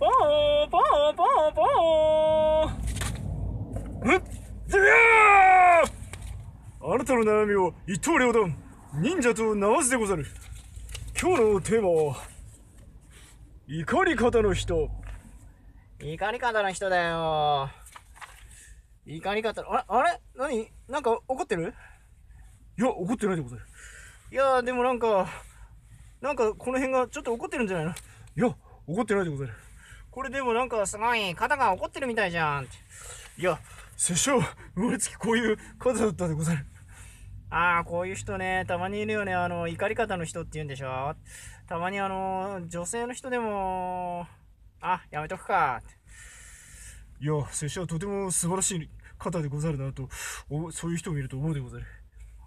ポン、ポン、ポン、ポン。うんずあなたの悩みを一刀両断、忍者と直すでござる。今日のテーマは、怒り方の人。怒り方の人だよ怒り方の、あれあれ何なんか怒ってるいや、怒ってないでござる。いやでもなんか、なんかこの辺がちょっと怒ってるんじゃないのいや、怒ってないでござる。これでもなんかすごい、肩が怒ってるみたいじゃん。いや、拙者は生まれつきこういう肩だったでござる。ああ、こういう人ね、たまにいるよね。あの、怒り方の人って言うんでしょ。たまにあの、女性の人でも、あ、やめとくか。いや、拙者はとても素晴らしい方でござるなと、そういう人を見ると思うでござる。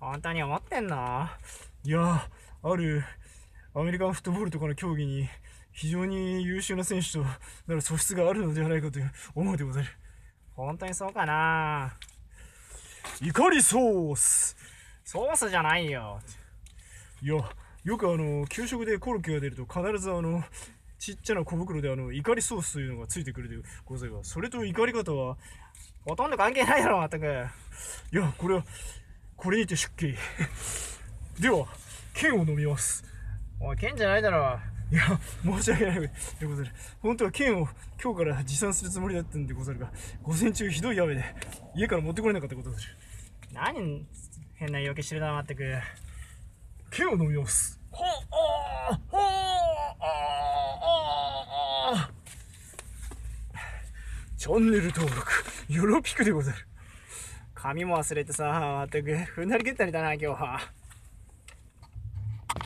本当に思ってんのいや、ある、アメリカンフットボールとかの競技に非常に優秀な選手と なる素質があるのではないかという思うでござる。本当にそうかな怒りソースソースじゃないよ。いや、よくあの、給食でコロッケが出ると必ずあの、ちっちゃな小袋であの、怒りソースというのがついてくるでございます。それと怒り方は、ほとんど関係ないだろ、またく。いや、これは、これにて出勤。では、剣を飲みます。おい、剣じゃないだろ。いや、申し訳ないでござる。本当は剣を今日から持参するつもりだったんでござるが、午前中ひどい雨で家から持ってこれなかったことです。何、変な言い訳してるな、まったく。剣を飲みます。ほあほあチャンネル登録、よろぴくでござる。髪も忘れてさ、まったく、ふんなりけったりだな、今日は。